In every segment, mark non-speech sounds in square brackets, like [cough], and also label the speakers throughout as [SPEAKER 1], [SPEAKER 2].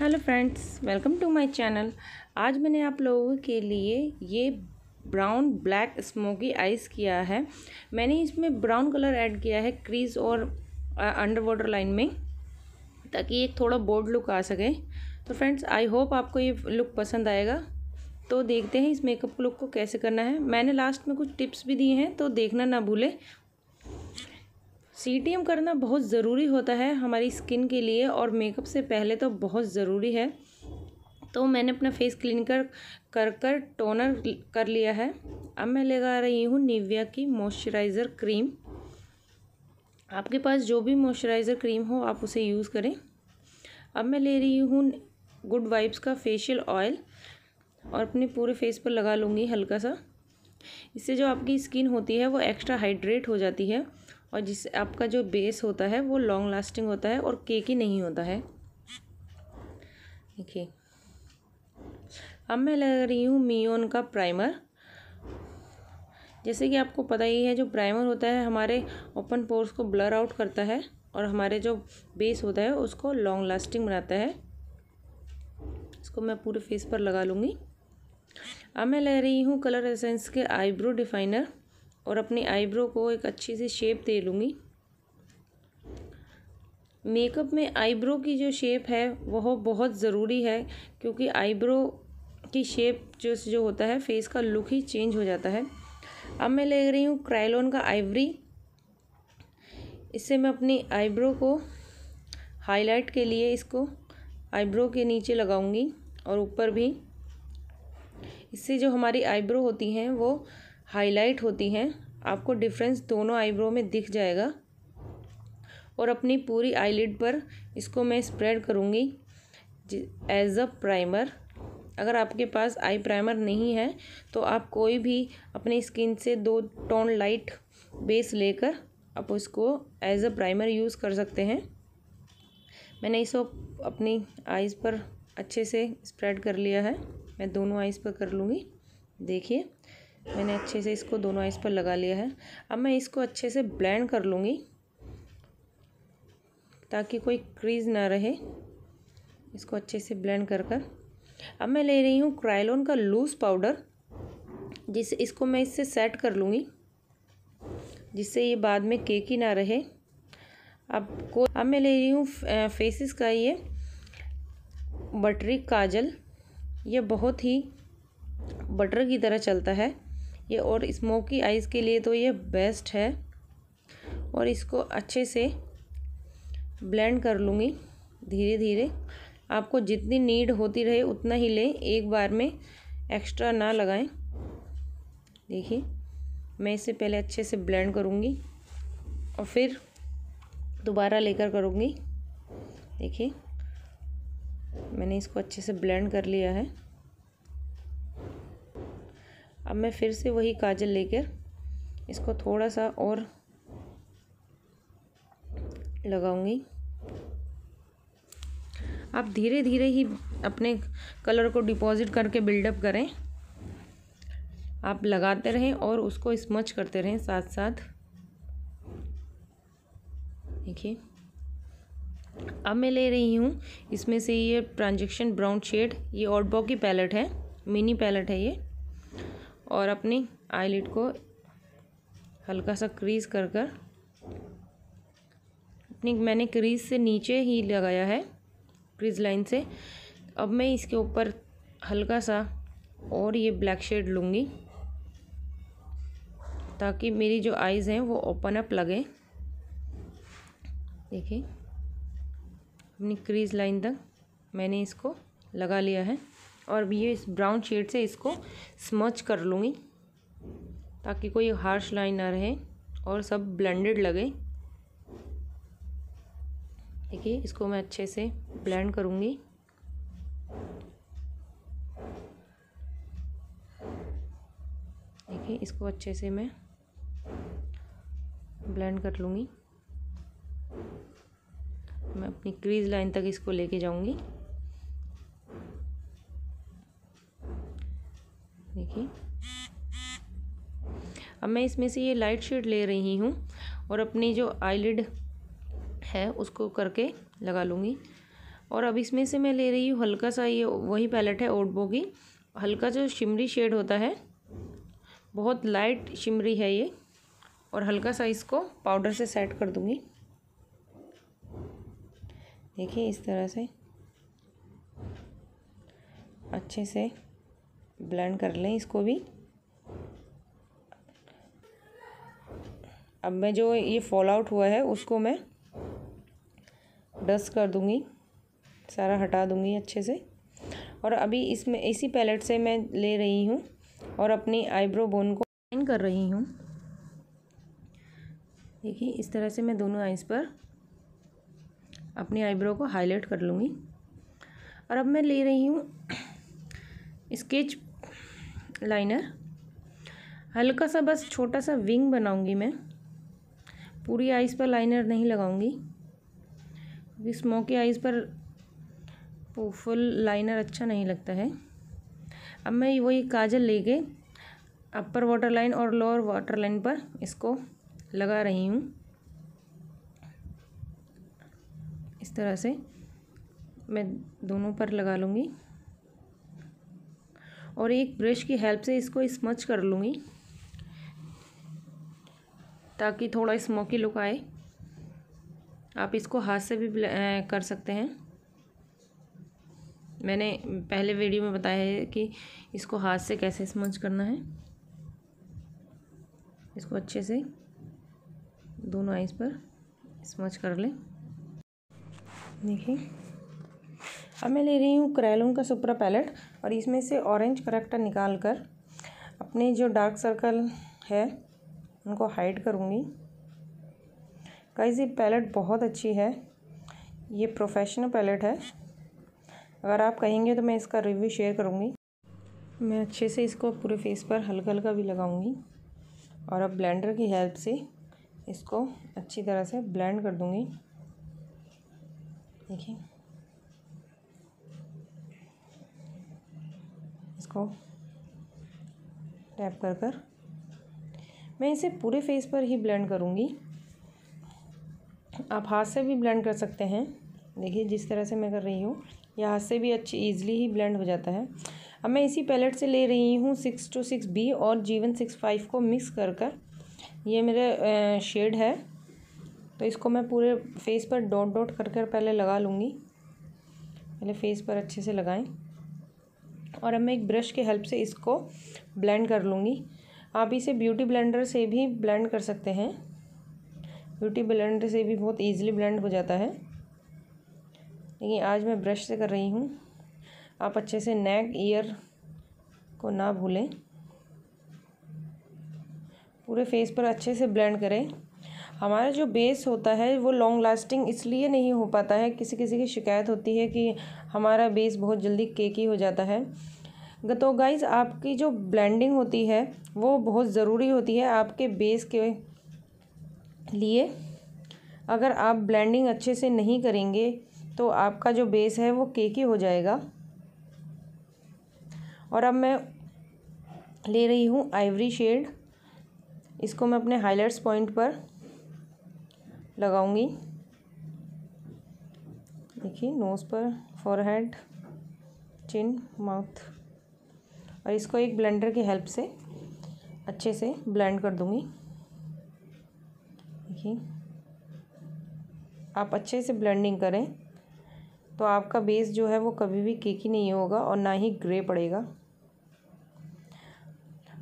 [SPEAKER 1] hello friends welcome to my channel आज मैंने आप लोगों के लिए ये ब्राउन ब्लैक स्मोकी आइस किया है मैंने इसमें ब्राउन कलर ऐड किया है क्रीज और अंडर वाटर लाइन में ताकि एक थोड़ा बोल्ड लुक आ सके तो फ्रेंड्स आई होप आपको ये लुक पसंद आएगा तो देखते हैं इस मेकअप लुक को कैसे करना है मैंने लास्ट में कुछ टिप्स भी दिए हैं तो देखना ना भूलें सी टी एम करना बहुत ज़रूरी होता है हमारी स्किन के लिए और मेकअप से पहले तो बहुत ज़रूरी है तो मैंने अपना फेस क्लीन कर कर कर टोनर कर लिया है अब मैं लगा रही हूँ निविया की मॉइस्चराइज़र क्रीम आपके पास जो भी मॉइस्चराइज़र क्रीम हो आप उसे यूज़ करें अब मैं ले रही हूँ गुड वाइब्स का फेशियल ऑयल और अपने पूरे फेस पर लगा लूँगी हल्का सा इससे जो आपकी स्किन होती है वो एक्स्ट्रा हाइड्रेट हो जाती है और जिससे आपका जो बेस होता है वो लॉन्ग लास्टिंग होता है और केक ही नहीं होता है देखिए अब मैं लगा रही हूँ मियोन का प्राइमर जैसे कि आपको पता ही है जो प्राइमर होता है हमारे ओपन पोर्स को ब्लर आउट करता है और हमारे जो बेस होता है उसको लॉन्ग लास्टिंग बनाता है इसको मैं पूरे फेस पर लगा लूँगी अब मैं ले रही हूँ कलर एसेंस के आईब्रो डिफाइनर और अपने आईब्रो को एक अच्छी सी शेप दे लूँगी मेकअप में आईब्रो की जो शेप है वह बहुत ज़रूरी है क्योंकि आईब्रो की शेप जो जो होता है फेस का लुक ही चेंज हो जाता है अब मैं ले रही हूँ क्राइलोन का आइवरी इससे मैं अपनी आईब्रो को हाईलाइट के लिए इसको आईब्रो के नीचे लगाऊंगी और ऊपर भी इससे जो हमारी आईब्रो होती हैं वो हाईलाइट होती हैं आपको डिफरेंस दोनों आईब्रो में दिख जाएगा और अपनी पूरी आईलिड पर इसको मैं स्प्रेड करूँगी एज अ प्राइमर अगर आपके पास आई प्राइमर नहीं है तो आप कोई भी अपनी स्किन से दो टोन लाइट बेस लेकर आप उसको एज अ प्राइमर यूज़ कर सकते हैं मैंने इसको अपनी आईज पर अच्छे से स्प्रेड कर लिया है मैं दोनों आइज़ पर कर लूँगी देखिए मैंने अच्छे से इसको दोनों आइस पर लगा लिया है अब मैं इसको अच्छे से ब्लेंड कर लूँगी ताकि कोई क्रीज ना रहे इसको अच्छे से ब्लेंड कर कर अब मैं ले रही हूँ क्राइलोन का लूज़ पाउडर जिस इसको मैं इससे सेट कर लूँगी जिससे ये बाद में केक ही ना रहे अब को अब मैं ले रही हूँ फेसिस का ये बटरी काजल ये बहुत ही बटर की तरह चलता है ये और स्मोकी आइज़ के लिए तो ये बेस्ट है और इसको अच्छे से ब्लेंड कर लूँगी धीरे धीरे आपको जितनी नीड होती रहे उतना ही लें एक बार में एक्स्ट्रा ना लगाएं देखिए मैं इसे पहले अच्छे से ब्लेंड करूँगी और फिर दोबारा लेकर करूँगी देखिए मैंने इसको अच्छे से ब्लेंड कर लिया है अब मैं फिर से वही काजल लेकर इसको थोड़ा सा और लगाऊंगी आप धीरे धीरे ही अपने कलर को डिपॉजिट करके बिल्डअप करें आप लगाते रहें और उसको स्मच करते रहें साथ साथ देखिए अब मैं ले रही हूँ इसमें से ये ट्रांजेक्शन ब्राउन शेड ये ऑटबॉ की पैलेट है मिनी पैलेट है ये और अपनी आईलिड को हल्का सा क्रीज कर कर अपनी मैंने क्रीज से नीचे ही लगाया है क्रीज लाइन से अब मैं इसके ऊपर हल्का सा और ये ब्लैक शेड लूँगी ताकि मेरी जो आइज़ हैं वो ओपन अप लगे देखिए अपनी क्रीज लाइन तक मैंने इसको लगा लिया है और ये इस ब्राउन शेड से इसको स्मच कर लूँगी ताकि कोई हार्श लाइन ना रहे और सब ब्लेंडेड लगे देखिए इसको मैं अच्छे से ब्लेंड करूँगी देखिए इसको अच्छे से मैं ब्लेंड कर लूँगी मैं अपनी क्रीज लाइन तक इसको लेके जाऊँगी देखिए अब मैं इसमें से ये लाइट शेड ले रही हूँ और अपनी जो आईलिड है उसको करके लगा लूँगी और अब इसमें से मैं ले रही हूँ हल्का सा ये वही पैलेट है ओडबो की हल्का जो शिमरी शेड होता है बहुत लाइट शिमरी है ये और हल्का सा इसको पाउडर से सेट कर दूँगी देखिए इस तरह से अच्छे से ब्लेंड कर लें इसको भी अब मैं जो ये फॉल आउट हुआ है उसको मैं डस्ट कर दूंगी सारा हटा दूंगी अच्छे से और अभी इसमें इसी पैलेट से मैं ले रही हूँ और अपनी आईब्रो बोन को लाइन कर रही हूँ देखिए इस तरह से मैं दोनों आइज़ पर अपनी आईब्रो को हाईलाइट कर लूँगी और अब मैं ले रही हूँ स्केच [clears throat] लाइनर हल्का सा बस छोटा सा विंग बनाऊंगी मैं पूरी आइज़ पर लाइनर नहीं लगाऊंगी क्योंकि स्मोकी आइज़ पर वो फुल लाइनर अच्छा नहीं लगता है अब मैं वही काजल लेके अपर वाटर लाइन और लोअर वाटर लाइन पर इसको लगा रही हूँ इस तरह से मैं दोनों पर लगा लूँगी और एक ब्रश की हेल्प से इसको स्मच कर लूँगी ताकि थोड़ा स्मोकी लुक आए आप इसको हाथ से भी कर सकते हैं मैंने पहले वीडियो में बताया है कि इसको हाथ से कैसे स्मच करना है इसको अच्छे से दोनों आइस पर स्मच कर लें देखिए अब मैं ले रही हूँ क्रेलून का सुपरा पैलेट और इसमें से ऑरेंज करेक्टर निकाल कर अपने जो डार्क सर्कल है उनको हाइड करूँगी गाइस पैलेट बहुत अच्छी है ये प्रोफेशनल पैलेट है अगर आप कहेंगे तो मैं इसका रिव्यू शेयर करूँगी मैं अच्छे से इसको पूरे फेस पर हल्का हल्का भी लगाऊँगी और अब ब्लेंडर की हेल्प से इसको अच्छी तरह से ब्लेंड कर दूँगी देखिए को टैप कर कर मैं इसे पूरे फेस पर ही ब्लेंड करूँगी आप हाथ से भी ब्लेंड कर सकते हैं देखिए जिस तरह से मैं कर रही हूँ यह हाथ से भी अच्छी ईजिली ही ब्लेंड हो जाता है अब मैं इसी पैलेट से ले रही हूँ सिक्स टू सिक्स बी और जीवन सिक्स फाइव को मिक्स कर कर ये मेरे शेड है तो इसको मैं पूरे फेस पर डॉट डॉट कर कर पहले लगा लूँगी पहले फेस पर अच्छे से लगाएं और अब मैं एक ब्रश के हेल्प से इसको ब्लेंड कर लूँगी आप इसे ब्यूटी ब्लेंडर से भी ब्लेंड कर सकते हैं ब्यूटी ब्लेंडर से भी बहुत ईजिली ब्लेंड हो जाता है लेकिन आज मैं ब्रश से कर रही हूँ आप अच्छे से नेक ईयर को ना भूलें पूरे फेस पर अच्छे से ब्लेंड करें हमारा जो बेस होता है वो लॉन्ग लास्टिंग इसलिए नहीं हो पाता है किसी किसी की शिकायत होती है कि हमारा बेस बहुत जल्दी केकी हो जाता है तो गाइज़ आपकी जो ब्लेंडिंग होती है वो बहुत ज़रूरी होती है आपके बेस के लिए अगर आप ब्लेंडिंग अच्छे से नहीं करेंगे तो आपका जो बेस है वो केकी हो जाएगा और अब मैं ले रही हूँ आइवरी शेड इसको मैं अपने हाइलाइट्स पॉइंट पर लगाऊंगी देखिए नोज़ पर फॉरहेड चिन माउथ और इसको एक ब्लेंडर की हेल्प से अच्छे से ब्लेंड कर दूंगी देखिए आप अच्छे से ब्लेंडिंग करें तो आपका बेस जो है वो कभी भी केकी नहीं होगा और ना ही ग्रे पड़ेगा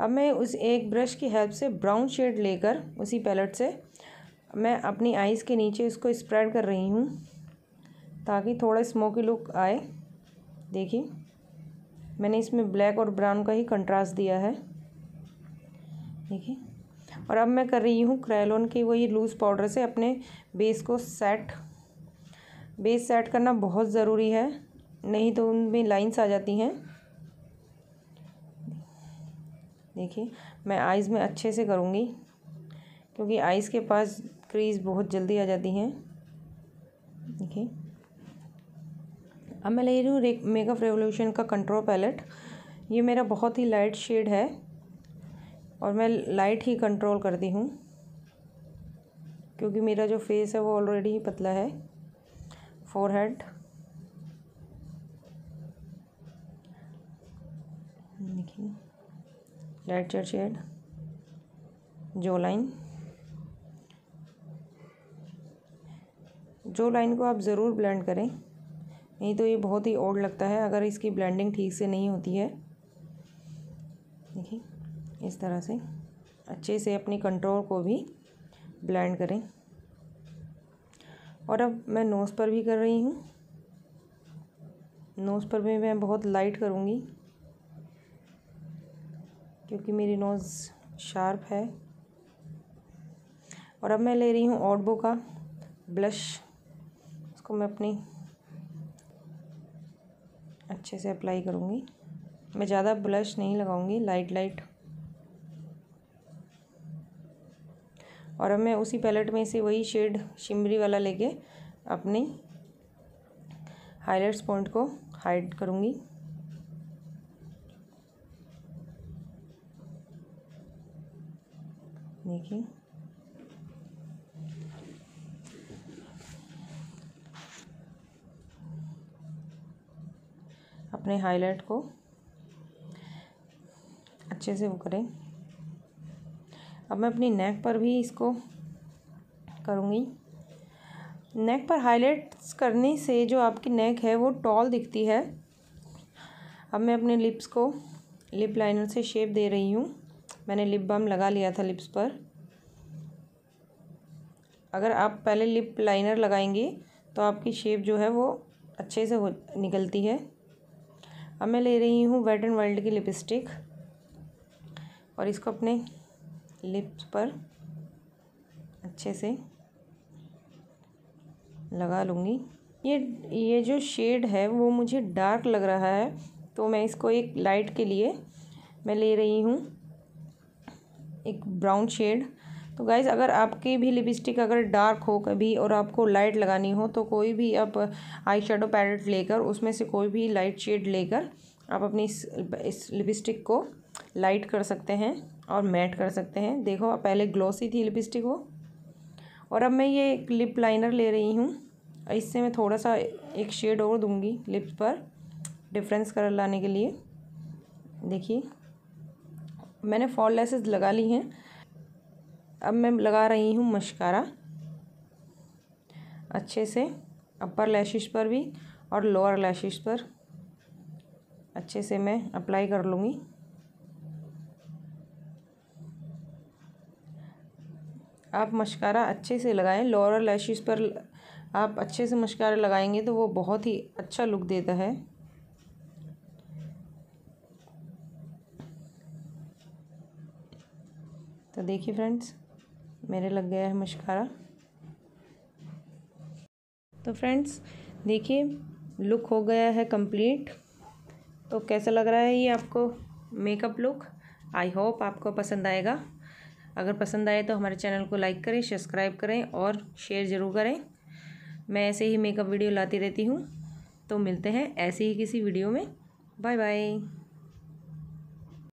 [SPEAKER 1] अब मैं उस एक ब्रश की हेल्प से ब्राउन शेड लेकर उसी पैलेट से मैं अपनी आइज़ के नीचे इसको स्प्रेड कर रही हूँ ताकि थोड़ा स्मोकी लुक आए देखिए मैंने इसमें ब्लैक और ब्राउन का ही कंट्रास्ट दिया है देखिए और अब मैं कर रही हूँ क्रैलोन के वही लूज़ पाउडर से अपने बेस को सेट बेस सेट करना बहुत ज़रूरी है नहीं तो उनमें लाइंस आ जाती हैं देखिए मैं आइज़ में अच्छे से करूँगी क्योंकि आइज़ के पास फ्रीज बहुत जल्दी आ जाती हैं देखिए अब मैं ले रही हूँ मेकअप रेवोल्यूशन का कंट्रोल पैलेट ये मेरा बहुत ही लाइट शेड है और मैं लाइट ही कंट्रोल करती हूँ क्योंकि मेरा जो फेस है वो ऑलरेडी ही पतला है फोरहेड देखिए लाइट शेड जो लाइन जो लाइन को आप ज़रूर ब्लेंड करें नहीं तो ये बहुत ही ओड लगता है अगर इसकी ब्लेंडिंग ठीक से नहीं होती है देखिए इस तरह से अच्छे से अपनी कंट्रोल को भी ब्लेंड करें और अब मैं नोज़ पर भी कर रही हूँ नोज़ पर भी मैं बहुत लाइट करूँगी क्योंकि मेरी नोज़ शार्प है और अब मैं ले रही हूँ ऑडबो का ब्लश इसको मैं अपनी अच्छे से अप्लाई करूँगी मैं ज़्यादा ब्लश नहीं लगाऊँगी लाइट लाइट और अब मैं उसी पैलेट में से वही शेड शिमरी वाला लेके अपनी हाइलाइट्स पॉइंट को हाइड करूँगी देखिए अपने हाईलाइट को अच्छे से वो करें अब मैं अपनी नेक पर भी इसको करूँगी नेक पर हाईलाइट्स करने से जो आपकी नेक है वो टॉल दिखती है अब मैं अपने लिप्स को लिप लाइनर से शेप दे रही हूँ मैंने लिप बम लगा लिया था लिप्स पर अगर आप पहले लिप लाइनर लगाएंगे तो आपकी शेप जो है वो अच्छे से हो निकलती है अब मैं ले रही हूँ वेट एंड वर्ल्ड की लिपस्टिक और इसको अपने लिप्स पर अच्छे से लगा लूँगी ये ये जो शेड है वो मुझे डार्क लग रहा है तो मैं इसको एक लाइट के लिए मैं ले रही हूँ एक ब्राउन शेड तो गाइज़ अगर आपकी भी लिपस्टिक अगर डार्क हो कभी और आपको लाइट लगानी हो तो कोई भी आप आई शेडो पैलेट लेकर उसमें से कोई भी लाइट शेड लेकर आप अपनी इस, इस लिपस्टिक को लाइट कर सकते हैं और मैट कर सकते हैं देखो पहले ग्लोसी थी लिपस्टिक वो और अब मैं ये एक लिप लाइनर ले रही हूँ इससे मैं थोड़ा सा एक शेड और दूंगी लिप्स पर डिफरेंस कलर लाने के लिए देखिए मैंने फॉल लेसेस लगा ली हैं अब मैं लगा रही हूँ मशकारा अच्छे से अपर लैशिज़ पर भी और लोअर लैशिज़ पर अच्छे से मैं अप्लाई कर लूँगी आप मशकारा अच्छे से लगाएं लोअर लैशिस पर आप अच्छे से मशकारा लगाएंगे तो वो बहुत ही अच्छा लुक देता है तो देखिए फ्रेंड्स मेरे लग गया है मशकारा तो फ्रेंड्स देखिए लुक हो गया है कंप्लीट तो कैसा लग रहा है ये आपको मेकअप लुक आई होप आपको पसंद आएगा अगर पसंद आए तो हमारे चैनल को लाइक करें सब्सक्राइब करें और शेयर ज़रूर करें मैं ऐसे ही मेकअप वीडियो लाती रहती हूँ तो मिलते हैं ऐसे ही किसी वीडियो में बाय बाय